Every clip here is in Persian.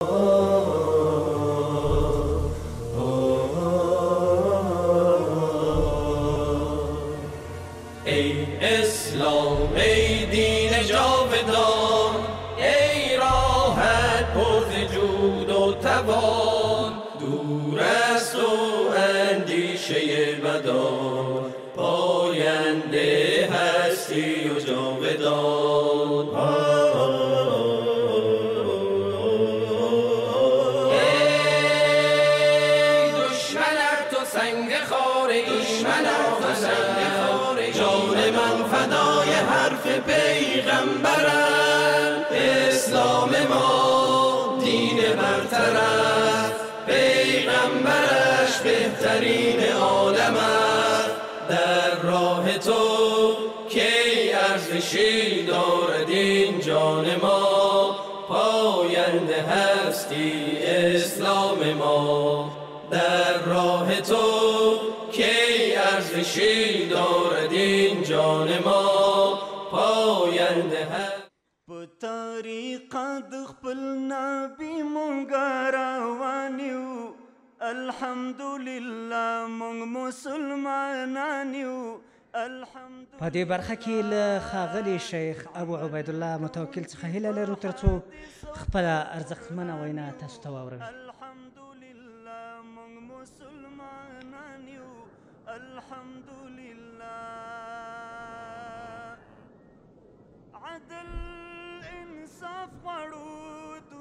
Oh. طرف پیغمبرش بهترین عالم است در راه تو کی ارزشی دارد این جان ما پاینده هستی اسلام ما در راه تو کی ارزشی خپل نبی مونږ روانیو الحمدلله مونږ مسلمانان یو په دې برخه کې له خاغلی شیخ ابو عبید الله متوکل څخه هیله لرو ترڅو خپل ارزښتمنه وینا تاسو ته واورو عدل انصاف غواړو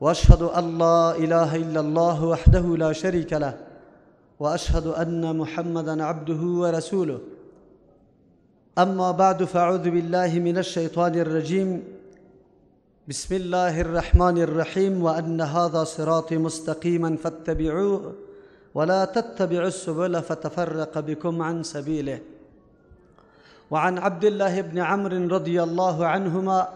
واشهد ان لا اله الا الله وحده لا شريك له واشهد ان محمدا عبده ورسوله اما بعد فاعوذ بالله من الشيطان الرجيم بسم الله الرحمن الرحيم وان هذا صراطي مستقيما فاتبعوه ولا تتبعوا السبل فتفرق بكم عن سبيله وعن عبد الله بن عمرو رضي الله عنهما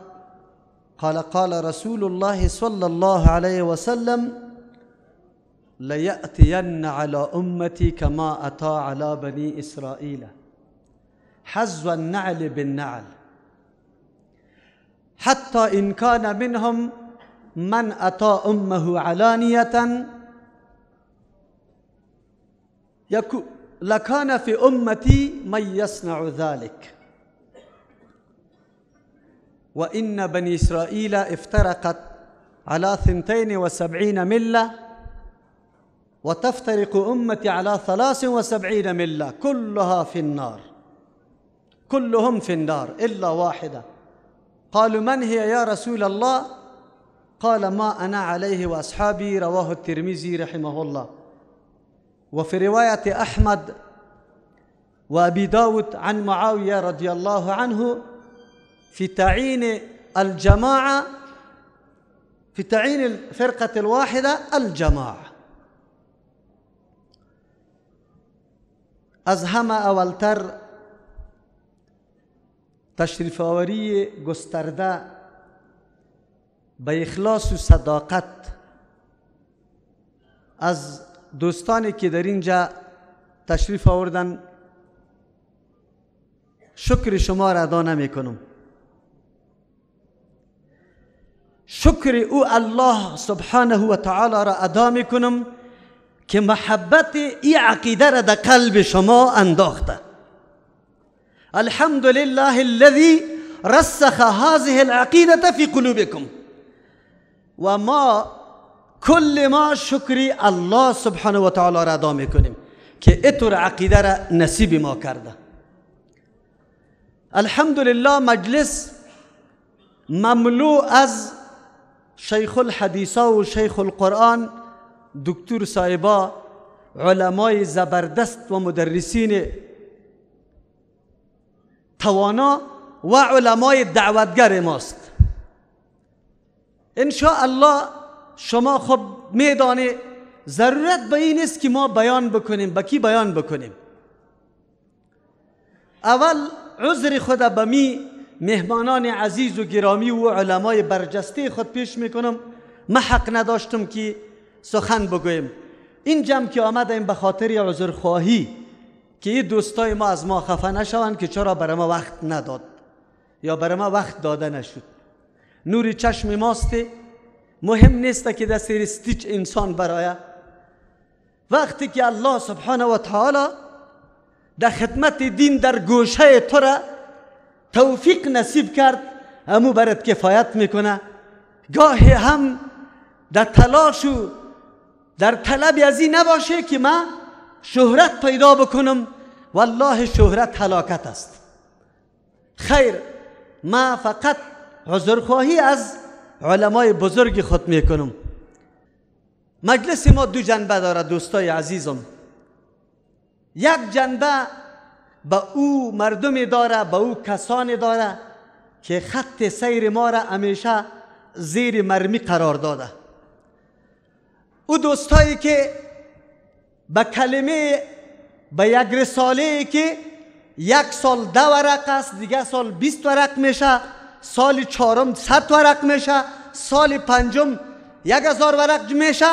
قال قال رسول الله صلى الله عليه وسلم ليأتين على أمتي كما أتى على بني إسرائيل حز النعل بالنعل حتى إن كان منهم من أتى أمه علانية لكان في أمتي من يصنع ذلك وإن بني إسرائيل افترقت على ثنتين وسبعين ملة وتفترق أمتي على ثلاث وسبعين ملة كلها في النار كلهم في النار إلا واحدة قالوا من هي يا رسول الله قال ما أنا عليه وأصحابي رواه الترمذي رحمه الله وفي رواية أحمد وأبي داود عن معاوية رضي الله عنه في تعيين الجماعة في تعيين الفرقة الواحدة الجماعة از اولتر تشریف أوري گسترده بإخلاص اخلاص از دوستانی که در اینجا تشریف آوردن شکر شما را ادا نمی کنم شکر او الله سبحانه و تعالی را ادا میکنم که محبت ای عقیده را در قلب شما انداخته الحمد لله الذي رسخ هذه العقيدة في قلوبكم وما كل ما شكري الله سبحانه وتعالى را ادا میکنیم که اطور عقیده را نصیب ما کرده لله مجلس مملو از شیخ الحدیثا و شیخ القرآن دکتور صاحبا علمای زبردست و مدرسین توانا و علمای دعوتگر ماست ان الله شما خب میدانه ضرورت به این است که ما بیان بکنیم به کی بیان بکنیم اول عذر خدا به مهمانان عزیز و گرامی و علمای برجسته خود پیش میکنم ما حق نداشتم که سخن بگویم این جمع که آمدیم به خاطر عذرخواهی که این دوستای ما از ما خفه نشوند که چرا بر ما وقت نداد یا بر ما وقت داده نشد نور چشم ماست مهم نیست که در سیر انسان برای وقتی که الله سبحانه و تعالی در خدمت دین در گوشه تو را توفیق نصیب کرد امو برات کفایت میکنه گاه هم در تلاش و در طلب از این نباشه که من شهرت پیدا بکنم والله شهرت هلاکت است خیر ما فقط عذرخواهی از علمای بزرگ خود میکنم مجلس ما دو جنبه داره دوستای عزیزم یک جنبه به او مردمی داره به او کسانی داره که خط سیر ما را همیشه زیر مرمی قرار داده او دوستایی که به کلمه به یک رساله که یک سال ده ورق است دیگه سال بیست ورق میشه سال چهارم صد ورق میشه سال پنجم یک هزار ورق میشه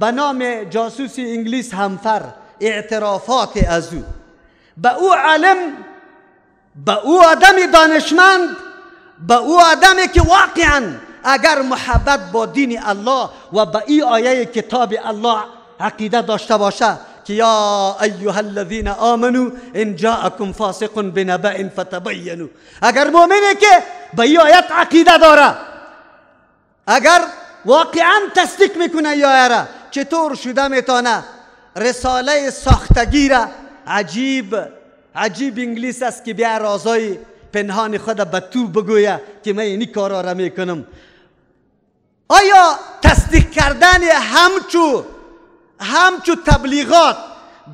به نام جاسوس انگلیس همفر اعترافات از او به او علم به او آدم دانشمند به او آدمی که واقعا اگر محبت با دین الله و به این آیه کتاب الله عقیده داشته باشه که یا ایها الذین آمنو ان جاءکم فاسق بنبا فتبینوا اگر مؤمنی که به این آیت عقیده داره اگر واقعا تصدیق میکنه یا را چطور شده میتونه رساله ساختگی را عجیب عجیب انگلیس است که بیا رازای پنهان خود به تو بگویه که من این کارا را میکنم آیا تصدیق کردن همچو همچو تبلیغات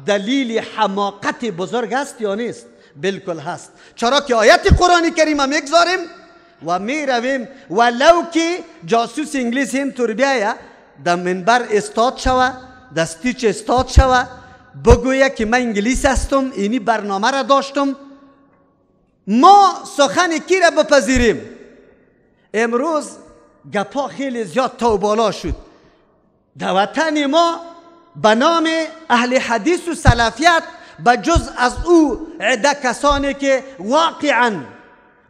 دلیل حماقت بزرگ است یا نیست بالکل هست چرا که آیت قرآن کریم هم میگذاریم و میرویم، رویم ولو که جاسوس انگلیس همطور تور بیایه در منبر استاد شوه دستیچ استاد شوه بگویه که من انگلیس هستم اینی برنامه را داشتم ما سخن کی را بپذیریم امروز گپا خیلی زیاد تا بالا شد در وطن ما به نام اهل حدیث و سلفیت به جز از او عده کسانی که واقعا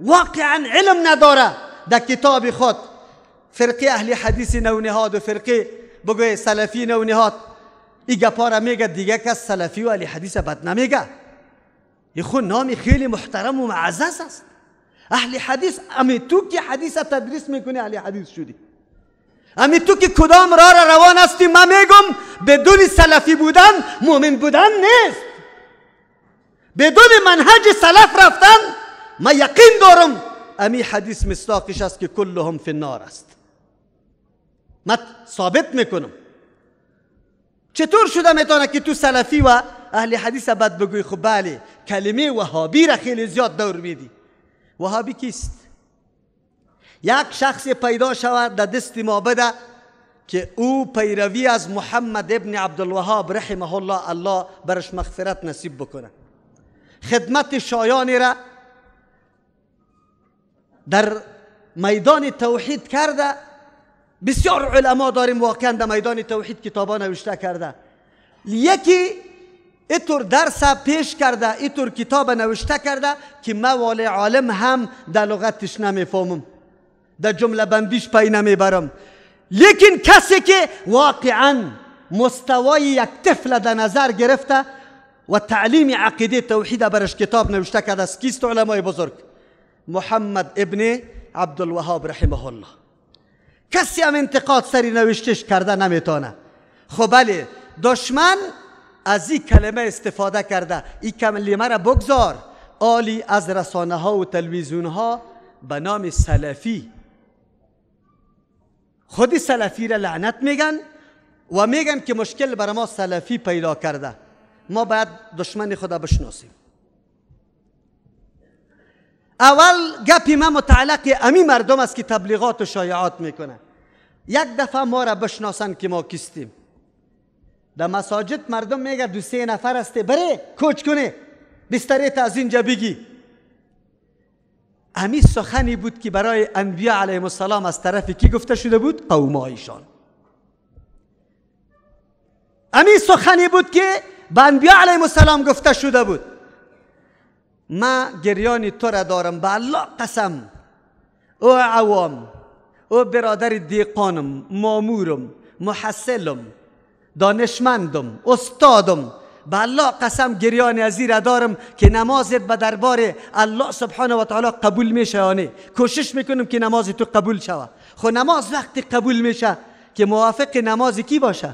واقعا علم نداره در کتاب خود فرقه اهل حدیث نونهاد و فرقه بگوی سلفی نونهاد ای گپاره میگه دیگه کس سلفی و علی حدیث بد نمیگه این خود نامی خیلی محترم و معزز است اهل حدیث امی تو که حدیث تدریس میکنی اهل حدیث شدی امی تو که کدام را را روان هستی من میگم بدون سلفی بودن مؤمن بودن نیست بدون منهج سلف رفتن من یقین دارم امی حدیث مستاقش است که کلهم فی النار است من ثابت میکنم چطور شده میتونه که تو سلفی و اهل حدیث بد بگوی خب بله کلمه وهابی را خیلی زیاد دور میدی وهابی کیست یک شخص پیدا شود در دست ما بده که او پیروی از محمد ابن عبدالوهاب رحمه الله الله برش مغفرت نصیب بکنه خدمت شایانی را در میدان توحید کرده بسیار علما داریم واقعا در میدان توحید کتابا نوشته کرده یکی ایتور درس پیش کرده ایتور کتاب نوشته کرده که ما والی عالم هم در لغتش نمیفهمم در جمله بندیش پی نمیبرم لیکن کسی که واقعا مستوای یک طفل در نظر گرفته و تعلیم عقیده توحید برش کتاب نوشته کرده است کیست علمای بزرگ محمد ابن عبدالوهاب رحمه الله کسی هم انتقاد سری نوشتش کرده نمیتونه خب بله دشمن از این کلمه استفاده کرده این کلمه را بگذار عالی از رسانه ها و تلویزیون ها به نام سلفی خودی سلفی را لعنت میگن و میگن که مشکل بر ما سلفی پیدا کرده ما باید دشمن خدا بشناسیم اول گپی من متعلق امی مردم است که تبلیغات و شایعات میکنه یک دفعه ما را بشناسند که ما کیستیم در مساجد مردم میگه دو سه نفر هسته بره کوچ کنه بستریت از اینجا بگی امی سخنی بود که برای انبیا علیهم السلام از طرف کی گفته شده بود قومایشان امی سخنی بود که به انبیا علیهم السلام گفته شده بود ما گریان تو را دارم به الله قسم او عوام او برادر دیقانم مامورم محصلم دانشمندم استادم به الله قسم گریان ازی را دارم که نمازت به دربار الله سبحانه و تعالی قبول میشه یا نه کوشش میکنم که نماز تو قبول شوه خو نماز وقتی قبول میشه که موافق نماز کی باشه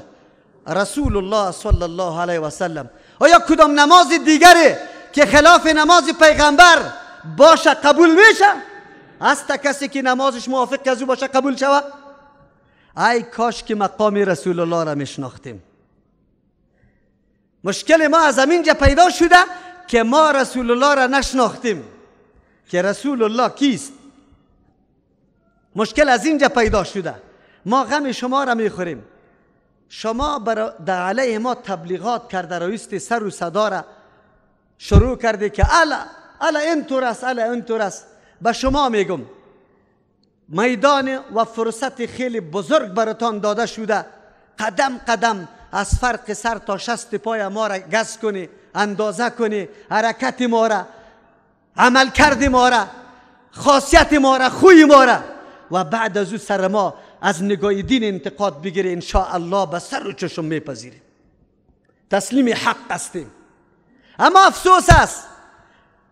رسول الله صلی الله علیه و سلم آیا کدام نماز دیگری که خلاف نماز پیغمبر باشه قبول میشه هست کسی که نمازش موافق از او باشه قبول شوه ای کاش که مقام رسول الله را میشناختیم مشکل ما از اینجا پیدا شده که ما رسول الله را نشناختیم که رسول الله کیست مشکل از اینجا پیدا شده ما غم شما را میخوریم شما در علیه ما تبلیغات کرده رایست سر و صدا را شروع کرده که الا الا انتورس الا است به شما میگم میدان و فرصت خیلی بزرگ براتان داده شده قدم قدم از فرق سر تا شست پای ما را گز کنی اندازه کنی حرکت ما را عمل کرد ما را خاصیت ما را خوی ما را و بعد از او سر ما از نگاه دین انتقاد بگیری ان الله به سر و چشم میپذیریم تسلیم حق هستیم اما افسوس است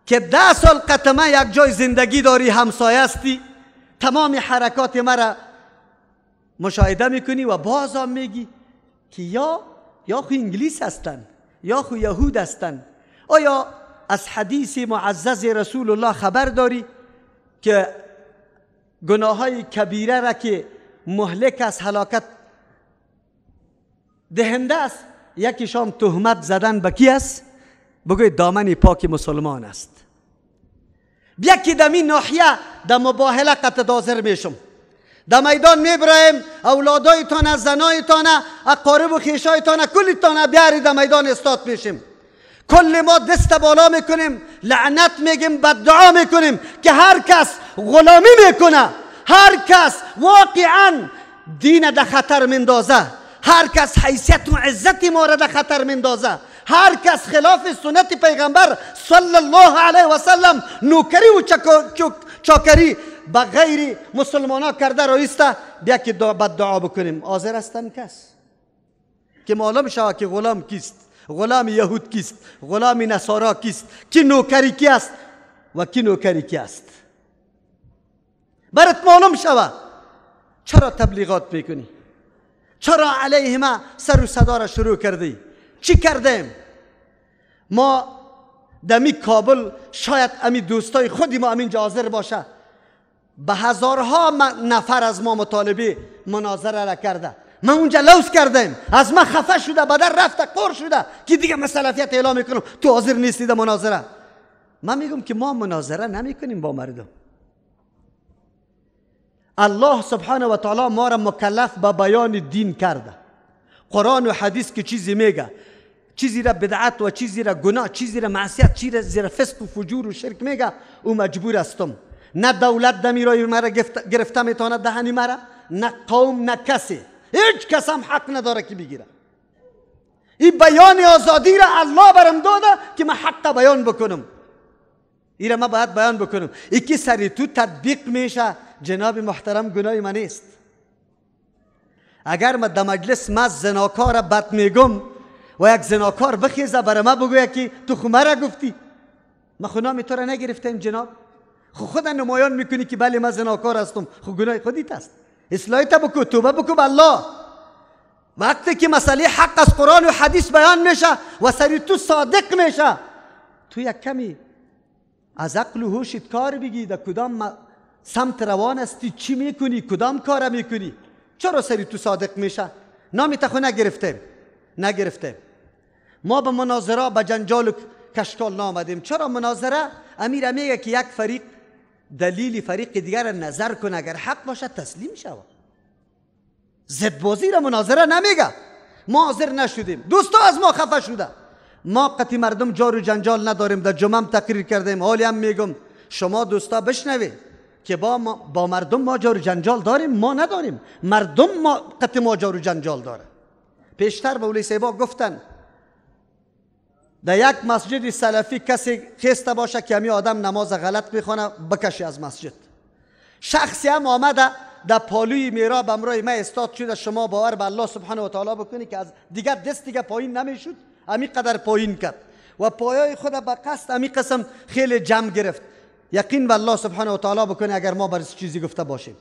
که ده سال قطما یک جای زندگی داری همسایه استی تمام حرکات مرا مشاهده میکنی و باز هم میگی که یا یا خو انگلیس هستند یا خو یهود هستند آیا از حدیث معزز رسول الله خبر داری که گناه های کبیره را که مهلک از هلاکت دهنده است یکیشان تهمت زدن به کی است بگوی دامن پاک مسلمان است بیا در این ناحیه در مباهله قطع دازر میشم در میدان اولادای اولادایتان از زنایتان اقارب و خیشایتان کلیتان بیاری در میدان استاد میشیم کل ما دست بالا میکنیم لعنت میگیم بدعا میکنیم که هر کس غلامی میکنه هر کس واقعا دین در خطر مندازه هر کس حیثیت و عزت ما را خطر مندازه هر کس خلاف سنت پیغمبر صلی الله علیه و سلم نوکری و چاکری به غیر مسلمان ها کرده رایسته بیا که بد دعا بکنیم حاضر هستن کس که معلوم شود که غلام کیست غلام یهود کیست غلام نصارا کیست کی نوکری کی است و کی نوکری کی است برات معلوم شوه چرا تبلیغات میکنی چرا علیه ما سر و صدا را شروع کردی چی کردیم ما دمی کابل شاید امی دوستای خودی ما امین حاضر باشه به هزارها نفر از ما مطالبه مناظره را کرده ما اونجا لوس کردیم از ما خفه شده بدر رفته قر شده که دیگه مسلفیت اعلام میکنم تو حاضر نیستی در مناظره من میگم که ما مناظره نمیکنیم با مردم الله سبحانه و تعالی ما را مکلف به بیان دین کرده قرآن و حدیث که چیزی میگه چیزی را بدعت و چیزی را گناه چیزی را معصیت چیزی را فسق و فجور و شرک میگه او مجبور استم. نه دولت دمی را مرا گرفته میتونه دهنی مرا نه قوم نه کسی هیچ کس هم حق نداره که بگیره این بیان آزادی را الله برم داده که من حق بیان بکنم این را من باید بیان بکنم ای که سری تو تطبیق میشه جناب محترم گناه من است اگر من در مجلس من زناکار بد میگم و یک زناکار بخیزه برای ما بگوید که تو خو مرا گفتی ما خو نام تو را نگرفتیم جناب خو خود نمایان میکنی که بله ما زناکار هستم خو گناه خودیت است اصلاحیت بکو توبه بکو به الله وقتی که مسئله حق از قرآن و حدیث بیان میشه و سری تو صادق میشه تو یک کمی از عقل و هوشت کار بگی در کدام سمت روان هستی چی میکنی کدام کار میکنی چرا سری تو صادق میشه نامی تخو نگرفتیم نگرفتیم ما به مناظره به جنجال و کشکال نامدیم چرا مناظره امیر میگه که یک فریق دلیل فریق دیگر نظر کنه اگر حق باشه تسلیم شود زد بازی را مناظره نمیگه ما حاضر نشدیم دوستا از ما خفه شده ما قطی مردم جار و جنجال نداریم در جمعه تقریر کردیم حالی هم میگم شما دوستا بشنوید که با, ما با مردم ما جار و جنجال داریم ما نداریم مردم ما قطی ما جار و جنجال داره پیشتر به اولی سیبا گفتن در یک مسجد سلفی کسی خسته باشه که همی آدم نماز غلط میخوانه بکشی از مسجد شخصی هم آمده در پالوی میرا بمرای من استاد شده شما باور به الله سبحانه و تعالی بکنی که از دیگر دست دیگه پایین نمیشد امی قدر پایین کرد و پایای خود به قصد همی قسم خیلی جمع گرفت یقین به الله سبحانه و تعالی بکنی اگر ما بر چیزی گفته باشیم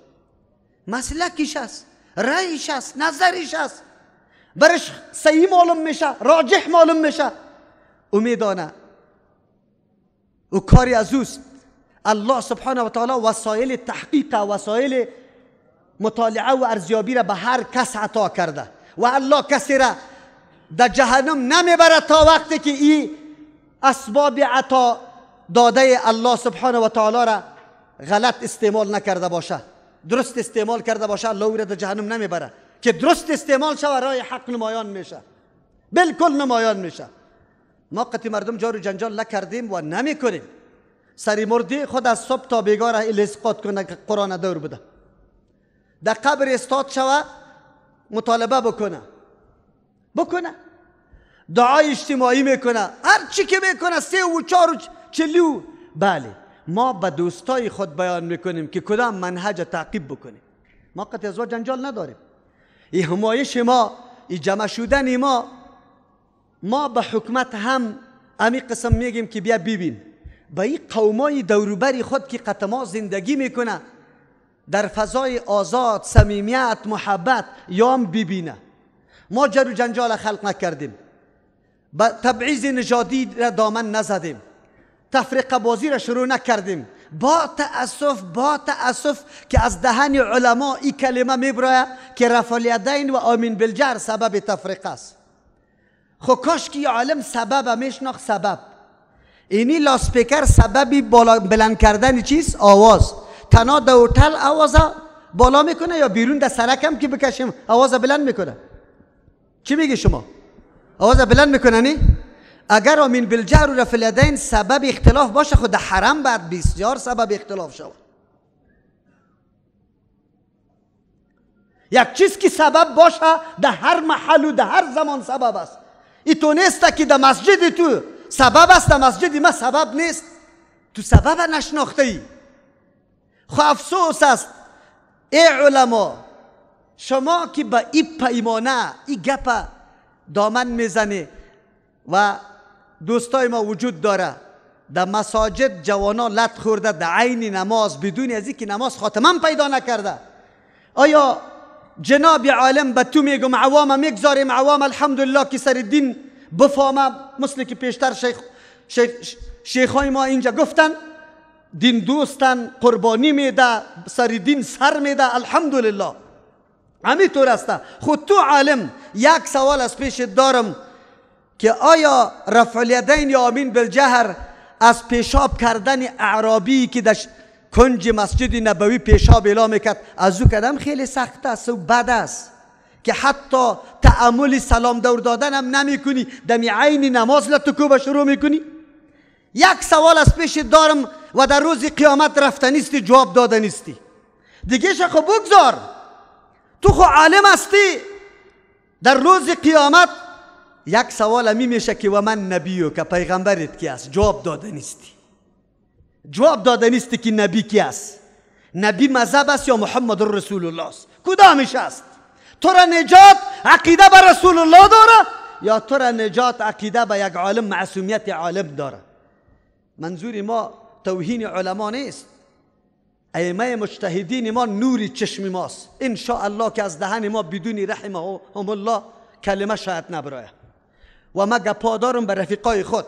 کیش است رایش است نظریش است برش صحیح معلوم میشه راجح معلوم میشه امیدانه او کاری از اوست الله سبحانه و تعالی وسایل تحقیق وسایل مطالعه و ارزیابی را به هر کس عطا کرده و الله کسی را در جهنم نمیبره تا وقتی که این اسباب عطا داده الله سبحانه و تعالی را غلط استعمال نکرده باشه درست استعمال کرده باشه الله او را در جهنم نمیبره که درست استعمال شود رای حق نمایان میشه بالکل نمایان میشه ما قطع مردم رو جنجال نکردیم و نمی کنیم سری مردی خود از صبح تا بیگاه را الاسقاط کنه که قرآن دور بده در قبر استاد شوه مطالبه بکنه بکنه دعای اجتماعی میکنه هر چی که میکنه سه و چهار و چلی و بله ما به دوستای خود بیان میکنیم که کدام منهج تعقیب بکنیم ما قطع از جنجال نداریم این همایش ما این جمع شدن ما ما به حکمت هم امی قسم میگیم که بیا ببین به این قومای دوروبری خود که قطما زندگی میکنه در فضای آزاد صمیمیت محبت یام ببینه ما جر جنجال خلق نکردیم به تبعیض نژادی را دامن نزدیم تفریق بازی را شروع نکردیم با تاسف با تاسف که از دهن علما این کلمه میبرایه که رفالیدین و آمین بلجر سبب تفریق است خب کاش که عالم سبب میشناخت سبب اینی لاسپیکر سببی بالا بلند کردن چیز آواز تنها اوتل آواز بالا میکنه یا بیرون در سرکم که بکشیم آواز بلند میکنه چی میگی شما آواز بلند میکننی اگر امین رو و رفلدین سبب اختلاف باشه خود حرم بعد بسیار سبب اختلاف شود یک چیز که سبب باشه در هر محل و در هر زمان سبب است ای تو نیست که در مسجد تو سبب است در مسجد ما سبب نیست تو سبب نشناخته ای خو افسوس است ای علما شما که به ای پیمانه ای گپ دامن میزنه و دوستای ما وجود داره در مساجد جوانا لط خورده در عین نماز بدون از که نماز خاتمان پیدا نکرده آیا جناب عالم به تو میگم عوام میگذاریم عوام الحمدلله که سر دین بفهمه مثل که پیشتر شیخ شیخ ما اینجا گفتن دین دوستن قربانی میده سر دین سر میده الحمدلله طور است خود تو عالم یک سوال از پیش دارم که آیا رفع الیدین یا امین بالجهر از پیشاب کردن اعرابی که کنج مسجد نبوی پیشاب اعلام کرد از او کدم خیلی سخت است و بد است که حتی تعمل سلام دور دادن هم نمی کنی دمی عین نماز لتکوبه شروع می یک سوال از پیش دارم و در روز قیامت رفتنیستی جواب دادنیستی دیگه خب بگذار تو خو عالم هستی در روز قیامت یک سوال می میشه که و من نبیو که پیغمبرت کی است جواب دادنیستی جواب داده نیست که نبی کی است نبی مذهب است یا محمد رسول الله است کدامش است تو را نجات عقیده به رسول الله داره یا تو را نجات عقیده به یک عالم معصومیت عالم داره منظور ما توهین علما نیست ایمه مجتهدین ما نوری چشم ماست ان الله که از دهن ما بدون رحمه هم الله کلمه شاید نبرایه و ما گپا به رفیقای خود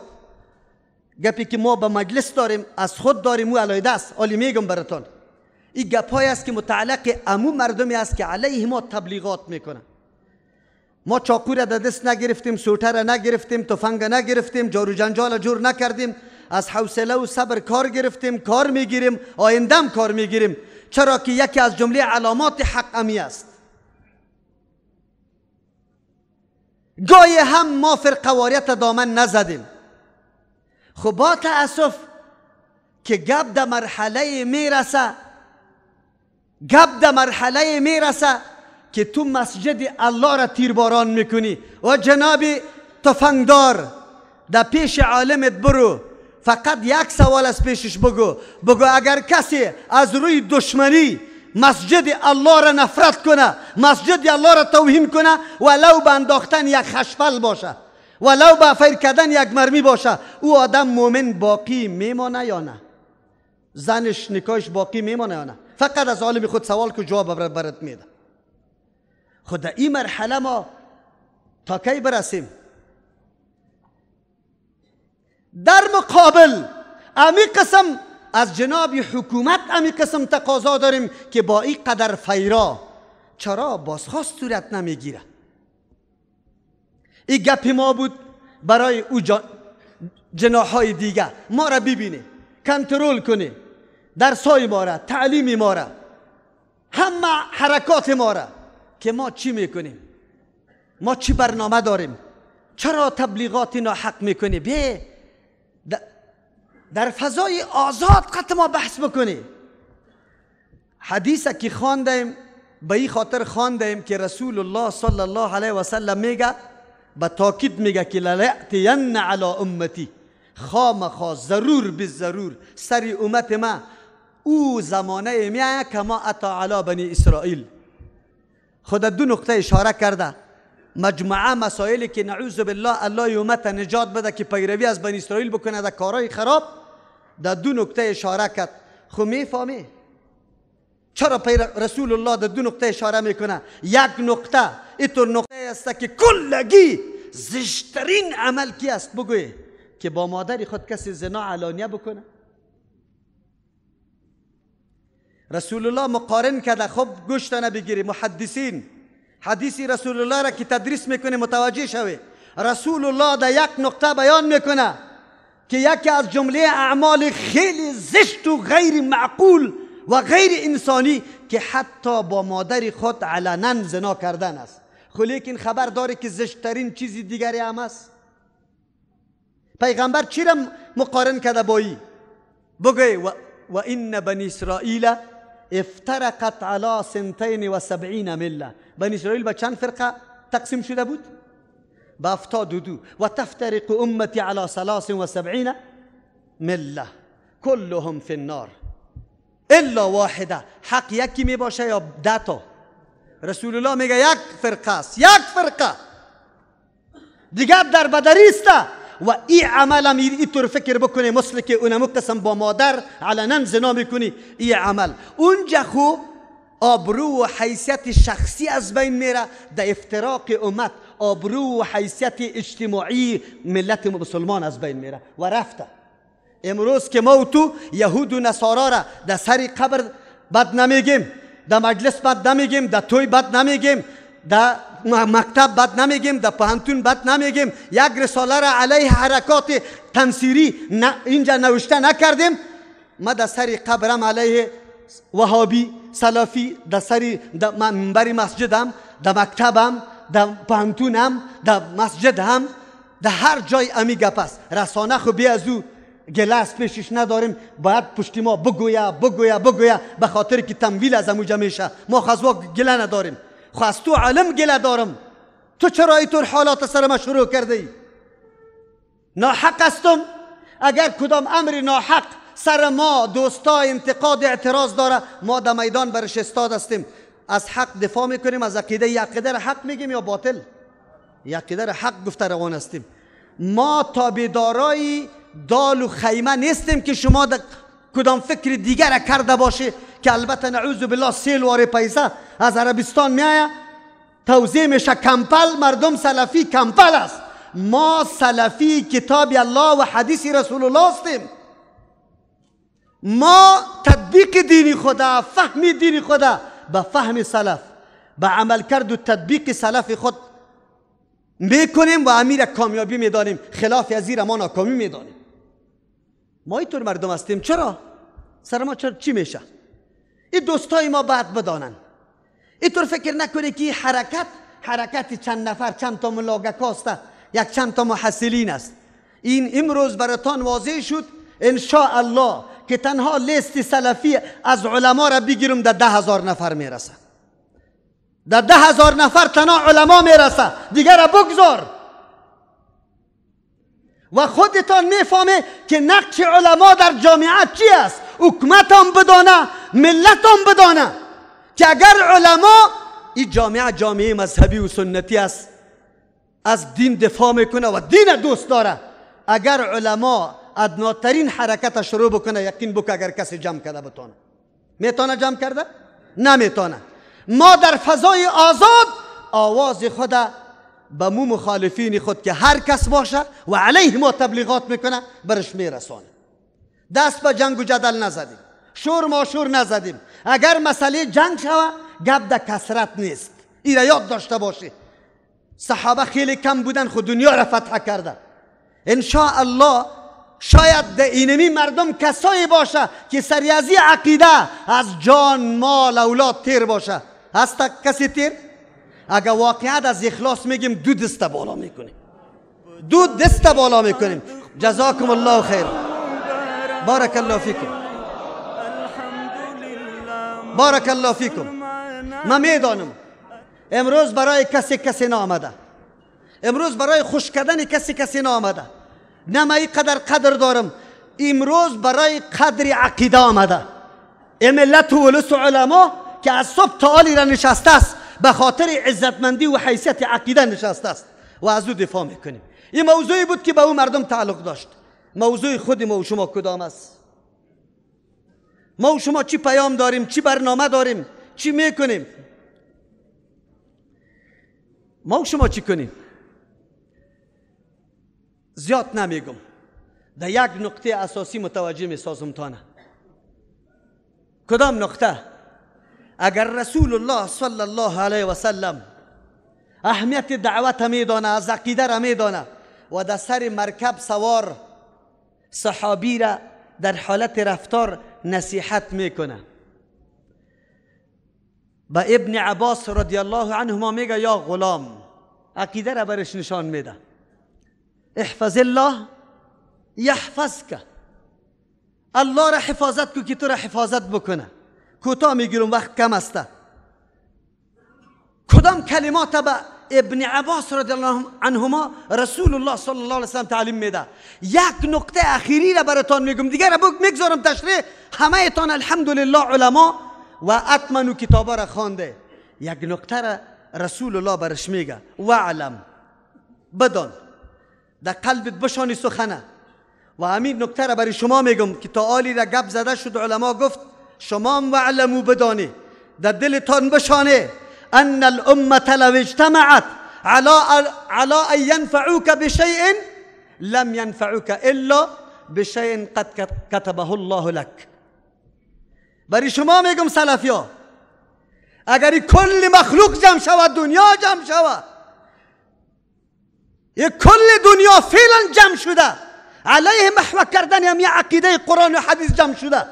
گپی که ما به مجلس داریم از خود داریم او علایده است حالی میگم براتان این گپ های است که متعلق امو مردمی است که علیه ما تبلیغات میکنن ما چاقو را دست نگرفتیم سوتر را نگرفتیم تفنگ نگرفتیم جارو جنجال جور نکردیم از حوصله و صبر کار گرفتیم کار میگیریم آیندم کار میگیریم چرا که یکی از جمله علامات حق امی است گاهی هم ما فرقواریت دامن نزدیم خب با که گب در مرحله میرسه گب در مرحله میرسه که تو مسجد الله را تیرباران میکنی و جناب تفنگدار در پیش عالمت برو فقط یک سوال از پیشش بگو بگو اگر کسی از روی دشمنی مسجد الله را نفرت کنه مسجد الله را توهین کنه ولو به انداختن یک خشفل باشه ولو به فیر کردن یک مرمی باشه او آدم مؤمن باقی میمانه یا نه زنش نکاش باقی میمانه یا نه فقط از عالم خود سوال که جواب برات میده خود در این مرحله ما تا کی برسیم در مقابل امی قسم از جناب حکومت امی قسم تقاضا داریم که با این قدر فیرا چرا بازخواست صورت نمیگیره این گپ ما بود برای او جناهای دیگه ما را ببینه کنترل کنه درسای ما را تعلیم ما را همه حرکات ما را که ما چی میکنیم ما چی برنامه داریم چرا تبلیغات ناحق میکنی بی در فضای آزاد قط ما بحث بکنی حدیث که خواندیم به این خاطر خواندیم که رسول الله صلی الله علیه و سلم میگه با تاکید میگه که للعتین علی امتی خامخا ضرور به ضرور سری امت ما او زمانه میایه کما اتا علی بنی اسرائیل خود دو نقطه اشاره کرده مجموعه مسائلی که نعوذ بالله الله امت نجات بده که پیروی از بنی اسرائیل بکنه ده کارهای خراب در دو نقطه اشاره کرد خو خب میفهمی چرا رسول الله در دو نقطه اشاره میکنه یک نقطه ایتو نقطه است که کلگی زشترین عمل کی است بگوی که با مادر خود کسی زنا علانیه بکنه رسول الله مقارن کرده خب گوش نبگیری محدثین حدیث رسول الله را که تدریس میکنه متوجه شوی رسول الله در یک نقطه بیان میکنه که یکی از جمله اعمال خیلی زشت و غیر معقول و غیر انسانی که حتی با مادر خود علنا زنا کردن است خو خب لیکن خبر داره که زشتترین چیزی دیگری هم است پیغمبر چی را مقارن کرده با این بگه و, و این بنی اسرائیل افترقت علا سنتین و سبعین مله بنی اسرائیل به چند فرقه تقسیم شده بود به افتاد و دو و تفترق امتی علا سلاس و سبعین مله کلهم فی النار الا واحده حق یکی می باشه یا ده رسول الله میگه یک فرقه است یک فرقه دیگر در بدری است و ای عمل هم فکر بکنه مثل که اونمو قسم با مادر علنا زنا میکنی ای عمل اونجا خو آبرو و حیثیت شخصی از بین میره در افتراق امت آبرو و حیثیت اجتماعی ملت مسلمان از بین میره و رفته امروز که ما و تو یهود و نصارا را در سری قبر بد نمیگیم در مجلس بد نمیگیم در توی بد نمیگیم در مکتب بد نمیگیم در پهنتون بد نمیگیم یک رساله را علیه حرکات تنصیری اینجا نوشته نکردیم ما در سری قبرم علیه وهابی سلافی در سر در منبر مسجدم در مکتبم در پهنتونم در مسجد هم در هر جای امی گپ رسانه خو بی از او گله از پیشش نداریم باید پشتی ما بگویا بگویا بگویا به خاطر که تمویل از اموجه میشه ما خزوا گله نداریم خو از تو علم گله دارم تو چرا اینطور حالات سر ما شروع کردی ناحق هستم اگر کدام امری ناحق سر ما دوستا انتقاد اعتراض داره ما در میدان برش استاد هستیم از حق دفاع میکنیم از عقیده یقیده حق میگیم یا باطل یقیده حق گفته روان هستیم ما تابیدارایی دال و خیمه نیستیم که شما کدام فکر دیگر کرده باشه که البته نعوذ بالله سیل واره پیسه از عربستان میایه توضیح میشه کمپل مردم سلفی کمپل است ما سلفی کتاب الله و حدیث رسول الله استیم ما تطبیق دین خدا فهم دین خدا به فهم سلف به عمل کرد و تطبیق سلف خود میکنیم و امیر کامیابی میدانیم خلاف از ما ناکامی میدانیم ما اینطور مردم هستیم چرا؟ سر ما چرا چی میشه؟ این دوستای ما بعد بدانن اینطور فکر نکنه که حرکت حرکت چند نفر چند تا ملاگک یک چند تا محصلین است این امروز براتان واضح شد ان الله که تنها لیست سلفی از علما را بگیرم در ده هزار نفر میرسه در ده هزار نفر تنها علما میرسه دیگر را بگذار و خودتان میفهمه که نقش علما در جامعه چی است حکومتان بدانه ملتان بدانه که اگر علما این جامعه جامعه مذهبی و سنتی است از دین دفاع میکنه و دین دوست داره اگر علما ادناترین حرکت شروع بکنه یقین بکنه اگر کسی جمع کرده بتانه میتانه جمع کرده؟ نمیتانه ما در فضای آزاد آواز خود به مو مخالفین خود که هر کس باشه و علیه ما تبلیغات میکنه برش میرسانه دست به جنگ و جدل نزدیم شور ما شور نزدیم اگر مسئله جنگ شوه گب ده کسرت نیست این یاد داشته باشی صحابه خیلی کم بودن خود دنیا را فتح کرده ان الله شاید در اینمی مردم کسایی باشه که سریازی عقیده از جان مال اولاد تیر باشه هست کسی تیر اگر واقعیت از اخلاص میگیم دو دسته بالا میکنیم دو دست بالا میکنیم جزاکم الله خیر بارک الله فیکم بارک الله فیکم ما میدانم امروز برای کسی کسی نامده امروز برای خوش کردن کسی کسی نامده نه ای قدر قدر دارم امروز برای قدر عقیده آمده املت و ولس و علما که از صبح تا آلی را نشسته است به خاطر عزتمندی و حیثیت عقیده نشسته است و از او دفاع میکنیم این موضوعی بود که به او مردم تعلق داشت موضوع خود ما و شما کدام است ما و شما چی پیام داریم چی برنامه داریم چی میکنیم ما و شما چی کنیم زیاد نمیگم در یک نقطه اساسی متوجه میسازم تانه کدام نقطه اگر رسول الله صلی الله علیه و سلم اهمیت دعوت میدانه از عقیده را میدانه و در سر مرکب سوار صحابی را در حالت رفتار نصیحت میکنه با ابن عباس رضی الله عنهما میگه یا غلام عقیده را برش نشان میده احفظ الله یحفظ که الله را حفاظت کو که تو را حفاظت بکنه کوتاه میگیرم وقت کم است کدام کلمات به ابن عباس رضی الله عنهما رسول الله صلی الله علیه وسلم تعلیم میده یک نقطه اخیری را براتان میگم دیگر میگذارم تشریح همه تان الحمدلله علما و اتمن و کتابا را خوانده یک نقطه را رسول الله برش میگه و علم بدان در قلبت بشانی سخنه و همین نکته را برای شما میگم که تا آلی را گپ زده شد علما گفت شما هم واعلمو بدانی در دلتان بشانه ان الامه لو اجتمعت على على ان ينفعوك بشيء لم ينفعوك الا بشيء قد كتبه الله لك برای شما میگم سلفیا اگر کل مخلوق جمع شود دنیا جمع شود یه کل دنیا فعلا جمع شده علیه محو کردن هم عقیده قرآن و حدیث جمع شده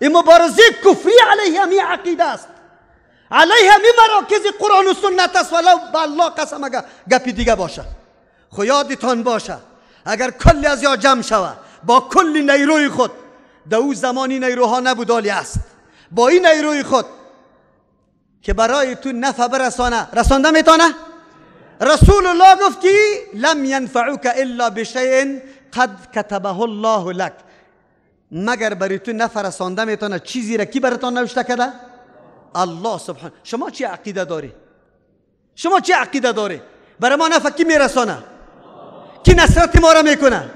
این مبارزه کفری علیه همی عقیده است علیه همی مراکز قرآن و سنت است ولو به الله قسم اگر گپی دیگه باشه یادتان باشه اگر کلی از یا جمع شوه با کلی نیروی خود در او زمانی نیروها نبود است با این نیروی خود که برای تو نفع برسانه رسانده میتانه رسول الله گفت که لم ینفعوک الا بشیء قد کتبه الله لک. مگر برای تو نفرسانده میتونه چیزی را کی براتان نوشته کده؟ الله سبحان شما چی عقیده داری شما چه عقیده داری برای ما نفع کی میرسانه کی نصرت ما را میکنه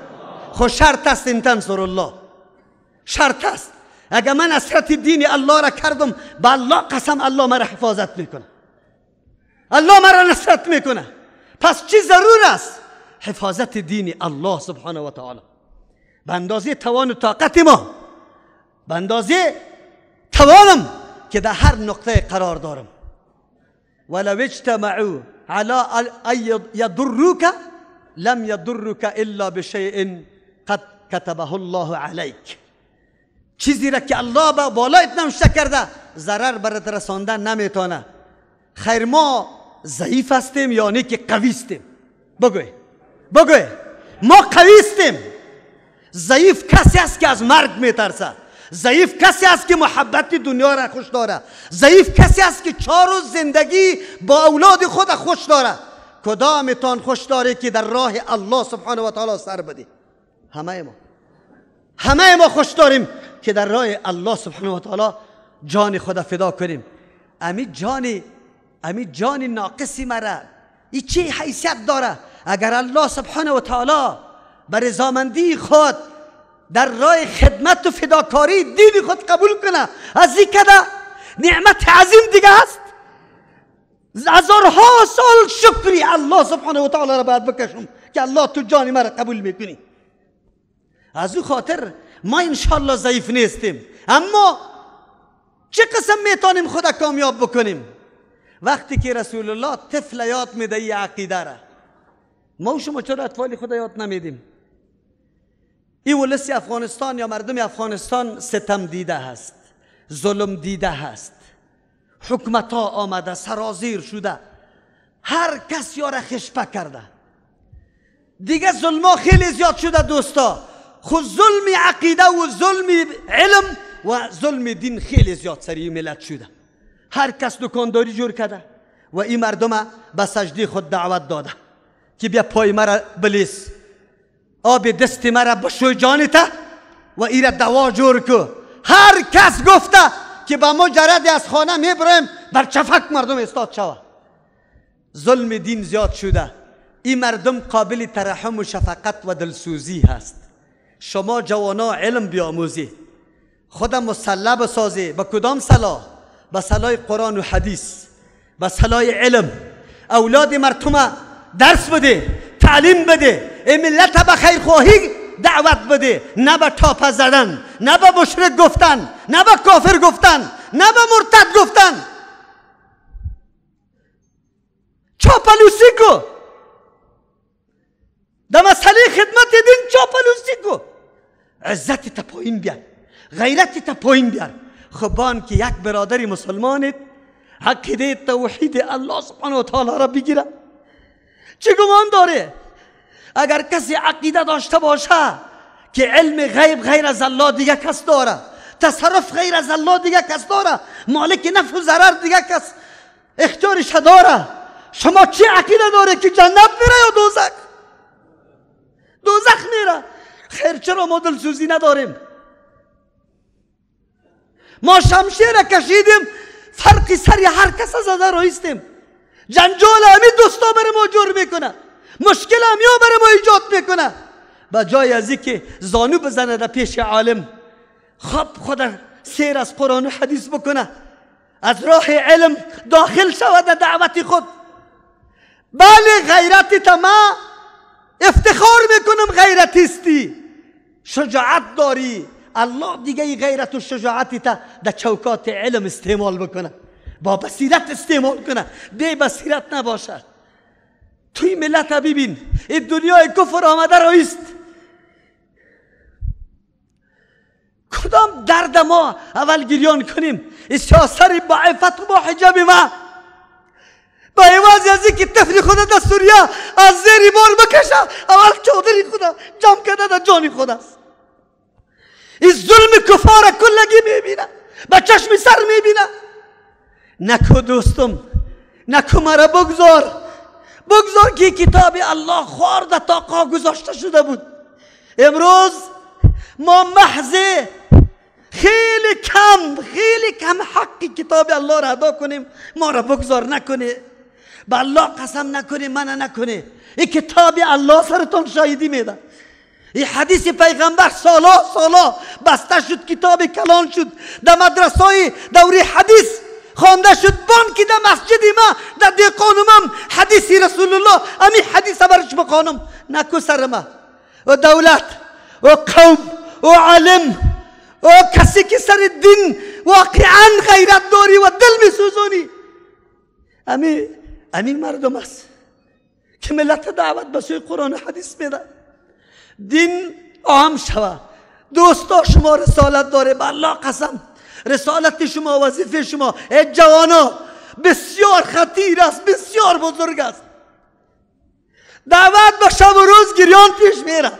خو شرط است این تنصر الله شرط است اگر من نصرت دین الله را کردم به الله قسم الله مرا حفاظت میکنه الله مرا نصرت میکنه پس چی ضرور است حفاظت دین الله سبحانه و تعالی به اندازه توان و طاقت ما به اندازه توانم که در هر نقطه قرار دارم ولو اجتمعوا علا ان یدروک لم یدروک الا بشیء قد کتبه الله علیک. چیزی را که الله با بالایت نوشته کرده ضرر برات رسانده نمیتونه خیر ما ضعیف هستیم یا نه که قوی هستیم بگوی بگوی ما قوی ضعیف کسی است که از مرگ میترسد ضعیف کسی است که محبت دنیا را خوش داره، ضعیف کسی است که چهار روز زندگی با اولاد خود خوش کدام کدامتان خوش داره که در راه الله سبحانه و تعالی سر بدی همه ما همه ما خوش داریم که در راه الله سبحانه و تعالی جان خود فدا کنیم امی جانی، امی جان ناقصی مرا ای چه حیثیت داره اگر الله سبحانه و تعالی به رضامندی خود در راه خدمت و فداکاری دین خود قبول کنه از این کده نعمت عظیم دیگه است هزارها سال شکری الله سبحانه و تعالی را باید بکشم که الله تو جان مرا قبول میکنی از او خاطر ما الله ضعیف نیستیم اما چه قسم میتانیم خود کامیاب بکنیم وقتی که رسول الله طفل یاد میده عقیده را ما شما چرا اطفال خدا یاد نمیدیم ای ولسی افغانستان یا مردم افغانستان ستم دیده هست ظلم دیده هست حکمت ها آمده سرازیر شده هر کس یاره خشپه کرده دیگه ظلم خیلی زیاد شده دوستا خود ظلم عقیده و ظلم علم و ظلم دین خیلی زیاد سری ملت شده هر کس دکانداری جور کرده و این مردم به سجدی خود دعوت داده که بیا پای مرا بلیس آب دست مرا بشوی جانتا و ایرا دوا جور کو هر کس گفته که با مجرد از خانه میبریم بر چفک مردم استاد شوه ظلم دین زیاد شده این مردم قابل ترحم و شفقت و دلسوزی هست شما جوانا علم بیاموزی خودم مسلح سازی با کدام سلا با سلای قرآن و حدیث با سلای علم اولاد مردم درس بده تعلیم بده ای ملت به خیرخواهی دعوت بده نه به تاپه زدن نه به مشرک گفتن نه به کافر گفتن نه به مرتد گفتن چاپلوسی کو در مسئله خدمت دین چاپلوسی کو عزت تا پایین بیار غیرت تا پایین بیار خبان که یک برادری مسلمانت عقیده توحید الله سبحانه و تعالی را بگیره چه گمان داره اگر کسی عقیده داشته باشه که علم غیب غیر از الله دیگه کس داره تصرف غیر از الله دیگه کس داره مالک نفع و ضرر دیگه کس اختیارش داره شما چه عقیده داره که جنت میره یا دوزخ دوزخ میره خیر چرا ما دلسوزی نداریم ما شمشیر کشیدیم فرقی سری هر کس زده ایستیم جنجال همی دوستا بر ما جور میکنه مشکل ها بر ما ایجاد میکنه به جای از که زانو بزنه در پیش عالم خب خود سیر از قرآن و حدیث بکنه از راه علم داخل شود در دعوت خود بله غیرت تما افتخار میکنم غیرتیستی شجاعت داری الله دیگه غیرت و شجاعتی تا در چوکات علم استعمال بکنه با بصیرت استعمال کنه بی بصیرت نباشد توی ملت ها ببین این دنیای کفر آمده است کدام درد ما اول گریان کنیم این سیاستر با عفت و با حجاب ما با عواز از اینکه تفری خود در سوریه از زیر بار بکشه اول چادری خود جمع کرده در جان خود است این ظلم کفار کلگی میبینه با چشم سر میبینه نکو دوستم نکو مرا بگذار بگذار که کتاب الله خورده تا قا گذاشته شده بود امروز ما محض خیلی کم خیلی کم حق کتاب الله را ادا کنیم ما را بگذار نکنه به الله قسم نکنه من نکنه این کتاب الله سرتون شاهدی میده این حدیث پیغمبر سالا سالا بسته شد کتاب کلان شد در مدرسه دوری حدیث خوانده شد بانکی ده مسجد ما در دیقانم حدیث حدیثی رسول الله امی حدیث برش بخوانم نکو سر ما و دولت و قوم و علم و کسی که سر دین واقعا غیرت داری و دل می امی امی مردم است که ملت دعوت به سوی قرآن حدیث میده دین عام شوه دوستا شما رسالت داره بالله قسم رسالت شما وظیفه شما ای جوانا بسیار خطیر است بسیار بزرگ است دعوت به شب و روز گریان پیش میره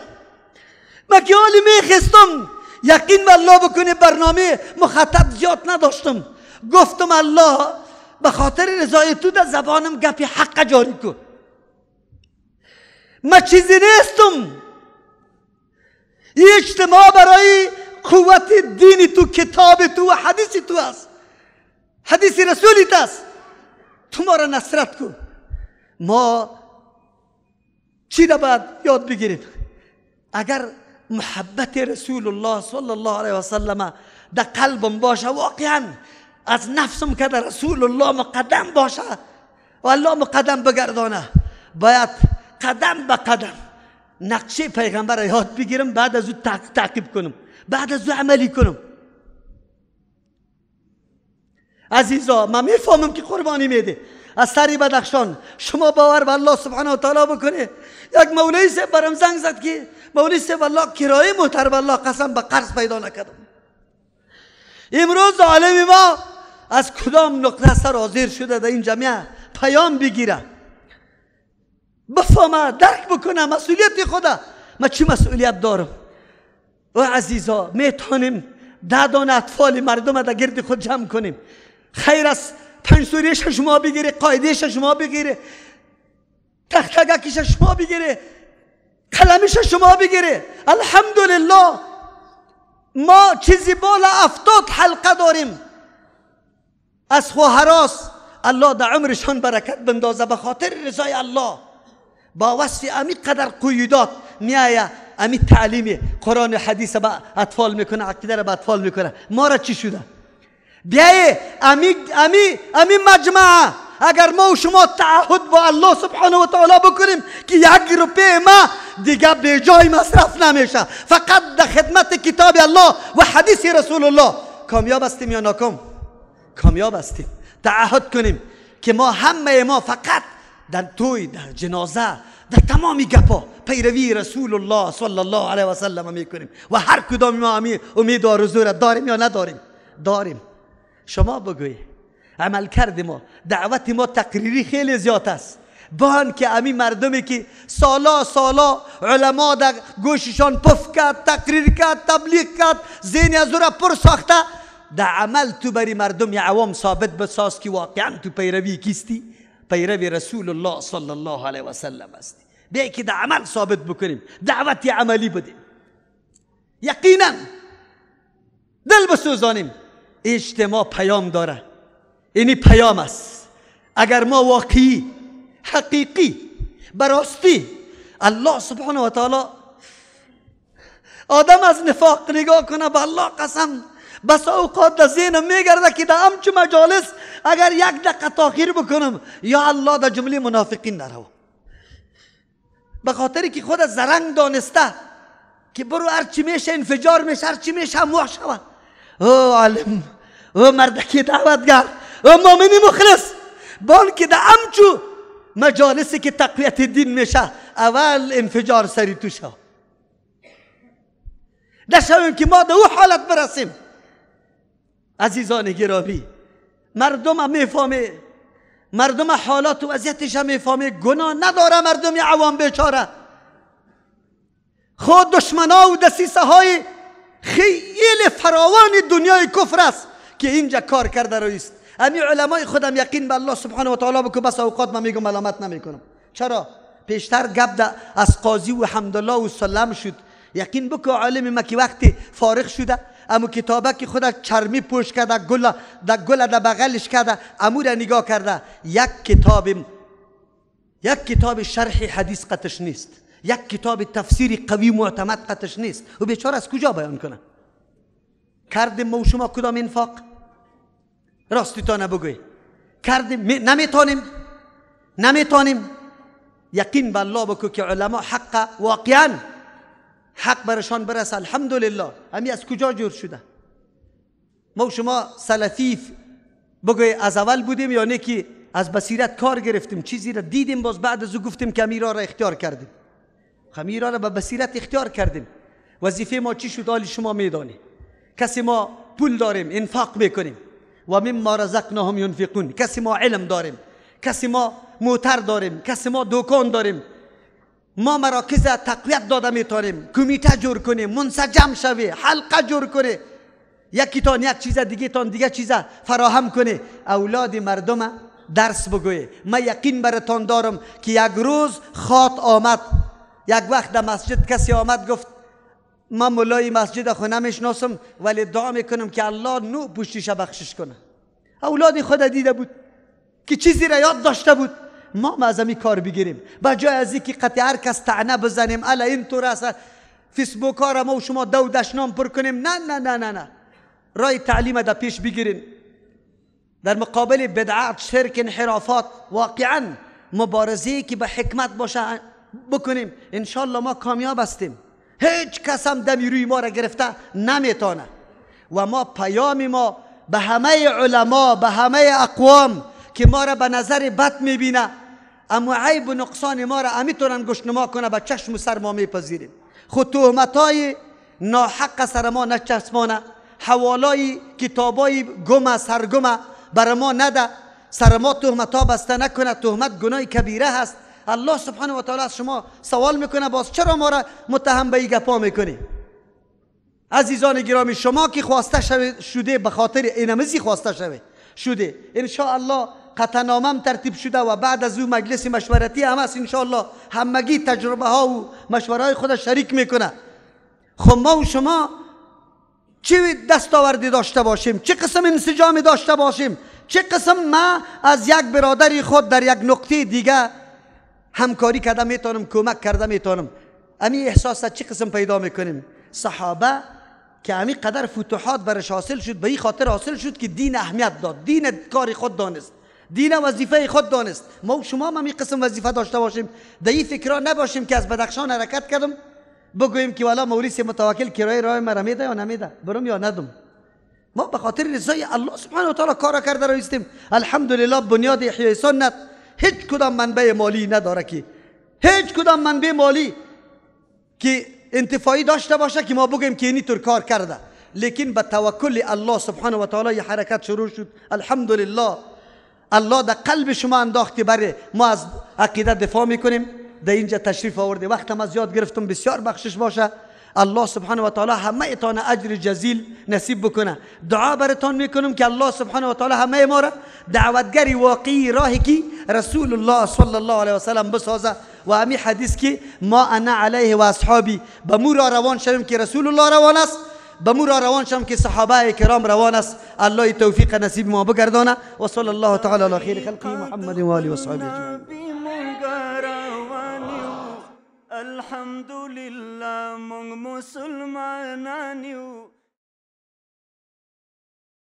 حالی میخستم یقین الله بکنه برنامه مخطب زیاد نداشتم گفتم الله به خاطر رضای تو در زبانم گپی حق جاری کن ما چیزی نیستم این اجتماع برای قوت دین تو کتاب تو و حدیث تو است حدیث رسولیت است تو ما را نصرت کن ما چی را باید یاد بگیریم اگر محبت رسول الله صلی الله علیه وسلم در قلبم باشه واقعا از نفسم که در رسول الله مقدم باشه و الله مقدم بگردانه باید قدم به قدم نقشه پیغمبر را یاد بگیرم بعد از او تعقیب کنم بعد از او عملی کنم عزیزا من میفهمم که قربانی میده از سری بدخشان شما باور به الله سبحانه و تعالی بکنه یک مولای سه برم زنگ زد که مولای سه والله کرایه محتر الله قسم به قرض پیدا نکردم امروز عالم ما از کدام نقطه سر حاضر شده در این جمعه پیام بگیره بفهمه درک بکنه مسئولیت خوده من چی مسئولیت دارم و عزیزا میتونیم ده دان اطفال مردم در گرد خود جمع کنیم خیر از پنج شما بگیره قایدش شما بگیره تختگکیش شما بگیره قلمش شما بگیره الحمدلله ما چیزی بالا افتاد حلقه داریم از خواهراست الله در عمرشان برکت بندازه به خاطر رضای الله با وصف امی قدر قویدات میایه امی تعلیم قرآن و حدیث به اطفال میکنه عقیده را به اطفال میکنه ما را چی شده بیای امی امی امی مجمع اگر ما و شما تعهد با الله سبحانه و تعالی بکنیم که یک روپه ما دیگه به جای مصرف نمیشه فقط در خدمت کتاب الله و حدیث رسول الله کامیاب هستیم یا ناکام کامیاب هستیم تعهد کنیم که ما همه ما فقط در توی در جنازه در تمامی گپا پیروی رسول الله صلی الله علیه و سلم میکنیم و هر کدام ما امی امید و آرزو داریم یا نداریم داریم شما بگوی عمل کرد ما دعوت ما تقریری خیلی زیاد است بان که امی مردمی که سالا سالا علما در گوششان پف کرد تقریر کرد تبلیغ کرد از را پر ساخته در عمل تو بری مردم عوام ثابت بساز که واقعا تو پیروی کیستی پیروی رسول الله صلی الله علیه و سلم است بیا که در عمل ثابت بکنیم دعوت عملی بدیم یقینا دل بسوزانیم اجتماع پیام داره اینی پیام است اگر ما واقعی حقیقی براستی الله سبحانه و تعالی آدم از نفاق نگاه کنه به الله قسم بس اوقات در ذهنم میگرده که در همچه مجالس اگر یک دقیقه تاخیر بکنم یا الله در جمله منافقین نرو به خاطری که خود زرنگ دانسته که برو چی میشه انفجار میشه چی میشه هم شود او عالم او مردکی دعوتگر او مؤمنی مخلص بان که در همچو مجالسی که تقویت دین میشه اول انفجار سری تو شو که ما در او حالت برسیم عزیزان گرامی مردم هم میفهمه مردم حالات و وضعیتش هم میفهمه گناه نداره مردم عوام بیچاره خود دشمنا و دسیسه های خیلی فراوان دنیای کفر است که اینجا کار کرده رویست امی علمای خودم یقین به الله سبحانه و تعالی بکن بس اوقات من میگم ملامت نمیکنم چرا پیشتر گپ از قاضی و حمدالله و سلم شد یقین بکو عالم ما که وقتی فارغ شده امو کتابه که خود چرمی پوش کرده گل در گل بغلش کرده امو را نگاه کرده یک کتاب یک کتاب شرح حدیث قطش نیست یک کتاب تفسیر قوی معتمد قطش نیست و بیچاره از کجا بیان کنه کردیم ما و شما کدام انفاق راستی تا نبگوی کردیم نمیتانیم نمیتانیم یقین به الله بکو که علما حق واقعا حق برشان برسه الحمدلله همی از کجا جور شده ما و شما سلفی بگوی از اول بودیم یا نه که از بصیرت کار گرفتیم چیزی را دیدیم باز بعد از او گفتیم که امیرا را اختیار کردیم خمیرا خب را به بصیرت اختیار کردیم وظیفه ما چی شد حالی شما میدانی کسی ما پول داریم انفاق میکنیم و مما رزقناهم ینفقون کسی ما علم داریم کسی ما موتر داریم کسی ما دوکان داریم ما مراکز تقویت داده میتونیم کمیته جور کنیم منسجم شوی حلقه جور کنی یکی تان یک چیز دیگه تان دیگه چیزه فراهم کنی اولاد مردم درس بگوی من یقین برتان دارم که یک روز خاط آمد یک وقت در مسجد کسی آمد گفت من ملای مسجد خو نمیشناسم ولی دعا میکنم که الله نو پشتیش بخشش کنه اولاد خود دیده بود که چیزی را یاد داشته بود ما ما از کار بگیریم به جای از اینکه قطع هر کس تعنه بزنیم الا این طور است فیسبوک ها را ما و شما دو دشنام پر کنیم نه نه نه نه نه رای تعلیم در پیش بگیریم در مقابل بدعات شرک انحرافات واقعا مبارزه که به حکمت باشه بکنیم انشالله ما کامیاب استیم هیچ کس هم دمی روی ما را گرفته نمیتانه و ما پیام ما به همه علما به همه اقوام که ما را به نظر بد میبینه اما عیب و نقصان ما را امیتونن گشنما کنه به چشم و سر ما میپذیریم خود تهمت های ناحق سر ما نچسمانه حوالای کتابای گم سرگم بر ما نده سر ما تهمت ها بسته نکنه تهمت گناه کبیره هست الله سبحانه و تعالی از شما سوال میکنه باز چرا ما را متهم به گپا میکنی عزیزان گرامی شما که خواسته شده به خاطر اینمزی خواسته شوید شده ان الله قطنامم ترتیب شده و بعد از او مجلس مشورتی هم است انشالله همگی تجربه ها و مشوره های خودش شریک میکنه خب ما و شما چه دستاوردی داشته باشیم چه قسم انسجامی داشته باشیم چه قسم ما از یک برادری خود در یک نقطه دیگه همکاری کرده میتونم کمک کرده میتونم امی احساس چه قسم پیدا میکنیم صحابه که امی قدر فتوحات برش حاصل شد به این خاطر حاصل شد که دین اهمیت داد دین کاری خود دانست دین وظیفه خود دانست ما شما هم این قسم وظیفه داشته باشیم در این فکرها نباشیم که از بدخشان حرکت کردم بگویم که والا موریس متوکل کرای راه مرا میده یا نمیده برم یا ندم ما به خاطر رضای الله سبحانه و تعالی کار کرده را هستیم الحمدلله بنیاد احیای سنت هیچ کدام منبع مالی نداره که هیچ کدام منبع مالی که انتفاعی داشته باشه که ما بگیم که اینی طور کار کرده لیکن به توکل الله سبحانه و تعالی حرکت شروع شد الحمدلله الله در قلب شما انداخته برای ما از عقیده دفاع میکنیم در اینجا تشریف آورده وقتم از زیاد گرفتم بسیار بخشش باشه الله سبحانه و تعالی همه اجر جزیل نصیب بکنه دعا برتان میکنم که الله سبحانه و تعالی همه ما را دعوتگری واقعی راهی که رسول الله صلی الله علیه و سلم بسازه و امی حدیث که ما انا علیه و اصحابی به روان شویم که رسول الله روان است بمورا روان شم که صحابه کرام روان است الله توفیق نصیب ما بگردانه و صلی الله تعالی علی خیر خلقی محمد و آله و صحابه الحمد لله مونږ